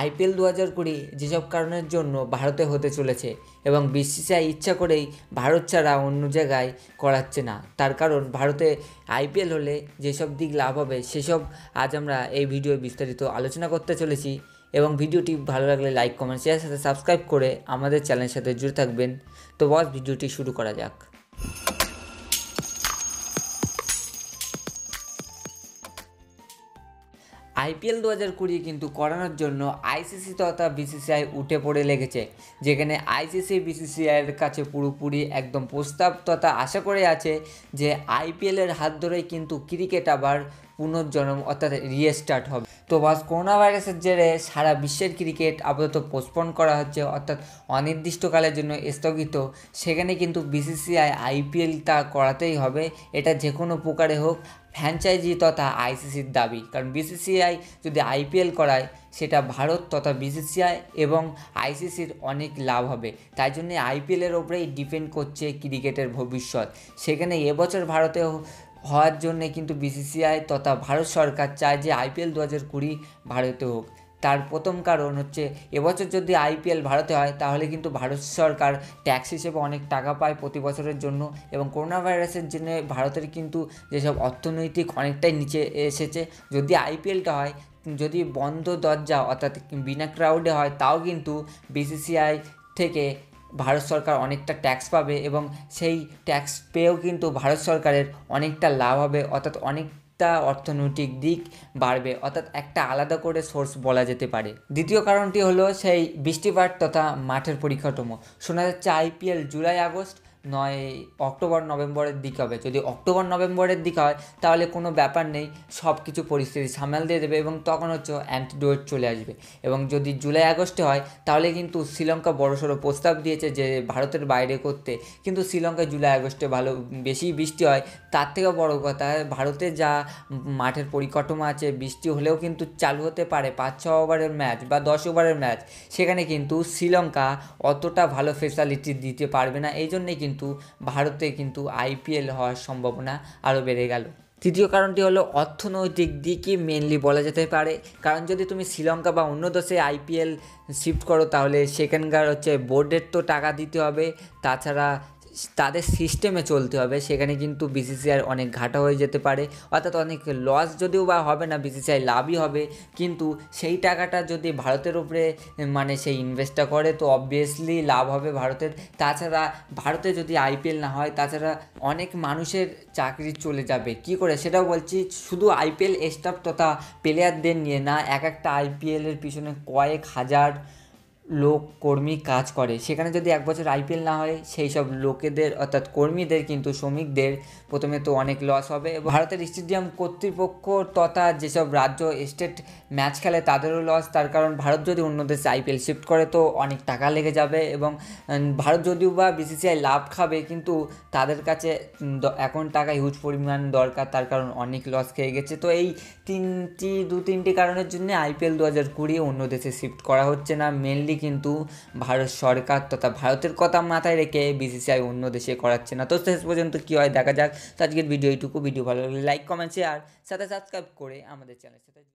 IPL দু হাজার কুড়ি যেসব কারণের জন্য ভারতে হতে চলেছে এবং বিসিসিআই ইচ্ছা করেই ভারত ছাড়া অন্য জায়গায় করাচ্ছে না তার কারণ ভারতে আইপিএল হলে যেসব দিক লাভ হবে সেসব আজ আমরা এই ভিডিও বিস্তারিত আলোচনা করতে চলেছি এবং ভিডিওটি ভালো লাগলে লাইক কমেন্ট শেয়ার সাথে সাবস্ক্রাইব করে আমাদের চ্যানেলের সাথে জুড়ে থাকবেন তো বস ভিডিওটি শুরু করা যাক আইপিএল দু হাজার কুড়ি কিন্তু করানোর জন্য আইসিসি তথা বিসিসিআই উঠে পড়ে লেগেছে যেখানে আইসিসি বিসিসিআইয়ের কাছে পুরোপুরি একদম প্রস্তাব তথা আশা করে আছে যে আইপিএলের হাত ধরেই কিন্তু ক্রিকেট আবার পুনর্জন্ম অর্থাৎ রিস্টার্ট হবে তো বাস করোনা ভাইরাসের জেরে সারা বিশ্বের ক্রিকেট আপাতত পোস্টপন করা হচ্ছে অর্থাৎ অনির্দিষ্টকালের জন্য স্থগিত সেখানে কিন্তু বিসিসিআই আইপিএল তা করাতেই হবে এটা যে কোনো প্রকারে হোক ফ্র্যাঞ্চাইজি তথা আইসিসির দাবি কারণ বিসিসিআই যদি আইপিএল করায় সেটা ভারত তথা বিসিসিআই এবং আইসিসির অনেক লাভ হবে তাই জন্য আইপিএলের ওপরেই ডিপেন্ড করছে ক্রিকেটের ভবিষ্যৎ সেখানে এবছর ভারতেও হওয়ার জন্যে কিন্তু বিসিসিআই তথা ভারত সরকার চায় যে আইপিএল দু হাজার কুড়ি ভারতে হোক তার প্রথম কারণ হচ্ছে এবছর যদি আইপিএল ভারতে হয় তাহলে কিন্তু ভারত সরকার ট্যাক্স হিসেবে অনেক টাকা পায় প্রতি বছরের জন্য এবং করোনা ভাইরাসের জন্য ভারতের কিন্তু যেসব অর্থনৈতিক অনেকটাই নিচে এসেছে যদি আইপিএলটা হয় যদি বন্ধ দরজা অর্থাৎ বিনা ক্রাউডে হয় তাও কিন্তু বিসিসিআই থেকে ভারত সরকার অনেকটা ট্যাক্স পাবে এবং সেই ট্যাক্স পেয়েও কিন্তু ভারত সরকারের অনেকটা লাভ হবে অর্থাৎ অনেকটা অর্থনৈতিক দিক বাড়বে অর্থাৎ একটা আলাদা করে সোর্স বলা যেতে পারে দ্বিতীয় কারণটি হলো সেই বৃষ্টিপাত তথা মাঠের পরিকাঠামো শোনা যাচ্ছে আইপিএল জুলাই আগস্ট নয় অক্টোবর নভেম্বরের দিকে হবে যদি অক্টোবর নভেম্বরের দিকে হয় তাহলে কোনো ব্যাপার নেই সব কিছু পরিস্থিতি সামাল দিয়ে দেবে এবং তখন হচ্ছে অ্যান্টিডোয়েট চলে আসবে এবং যদি জুলাই আগস্টে হয় তাহলে কিন্তু শ্রীলঙ্কা বড়সড় প্রস্তাব দিয়েছে যে ভারতের বাইরে করতে কিন্তু শ্রীলঙ্কায় জুলাই আগস্টে ভালো বেশি বৃষ্টি হয় তার থেকেও বড় কথা ভারতে যা মাঠের পরিকাঠামো আছে বৃষ্টি হলেও কিন্তু চালু হতে পারে পাঁচ ছ ওভারের ম্যাচ বা দশ ওভারের ম্যাচ সেখানে কিন্তু শ্রীলঙ্কা অতটা ভালো ফেসিলিটি দিতে পারবে না এই জন্যই কিন্তু কিন্তু ভারতে কিন্তু আইপিএল হওয়ার সম্ভাবনা আরও বেড়ে গেল তৃতীয় কারণটি হলো অর্থনৈতিক দিকই মেনলি বলা যেতে পারে কারণ যদি তুমি শ্রীলঙ্কা বা অন্য দেশে আইপিএল শিফট করো তাহলে সেখানকার হচ্ছে বোর্ডের তো টাকা দিতে হবে তাছাড়া তাদের সিস্টেমে চলতে হবে সেখানে কিন্তু বিসিসিআই অনেক ঘাটা হয়ে যেতে পারে অর্থাৎ অনেক লস যদিও বা হবে না বিসিসিআই লাভই হবে কিন্তু সেই টাকাটা যদি ভারতের উপরে মানে সেই ইনভেস্টটা করে তো অবভিয়াসলি লাভ হবে ভারতের তাছাড়া ভারতে যদি আইপিএল না হয় তাছাড়া অনেক মানুষের চাকরি চলে যাবে কি করে সেটাও বলছি শুধু আইপিএল স্টাফ তথা প্লেয়ারদের নিয়ে না এক একটা আইপিএলের পিছনে কয়েক হাজার লোক কর্মী কাজ করে সেখানে যদি এক বছর আইপিএল না হয় সেই সব লোকেদের অর্থাৎ কর্মীদের কিন্তু শ্রমিকদের প্রথমে তো অনেক লস হবে এবং ভারতের স্টেডিয়াম কর্তৃপক্ষ তথা যেসব রাজ্য স্টেট ম্যাচ খেলে তাদেরও লস তার কারণ ভারত যদি অন্য দেশে আইপিএল শিফট করে তো অনেক টাকা লেগে যাবে এবং ভারত যদিও বা বিসিসিআই লাভ খাবে কিন্তু তাদের কাছে এখন টাকা হিউজ পরিমাণ দরকার তার কারণ অনেক লস খেয়ে গেছে তো এই তিনটি দু তিনটি কারণের জন্য আইপিএল দু হাজার কুড়ি অন্য দেশে শিফট করা হচ্ছে না মেনলি কিন্তু ভারত সরকার তথা ভারতের কথা মাথায় রেখে বিসিসিআই অন্য দেশে করাচ্ছে না তো শেষ পর্যন্ত কী হয় দেখা যাক তো আজকের ভিডিও এইটুকু ভিডিও ভালো লাগলে লাইক কমেন্ট শেয়ার সাথে সাবস্ক্রাইব করে আমাদের চ্যানেল সাথে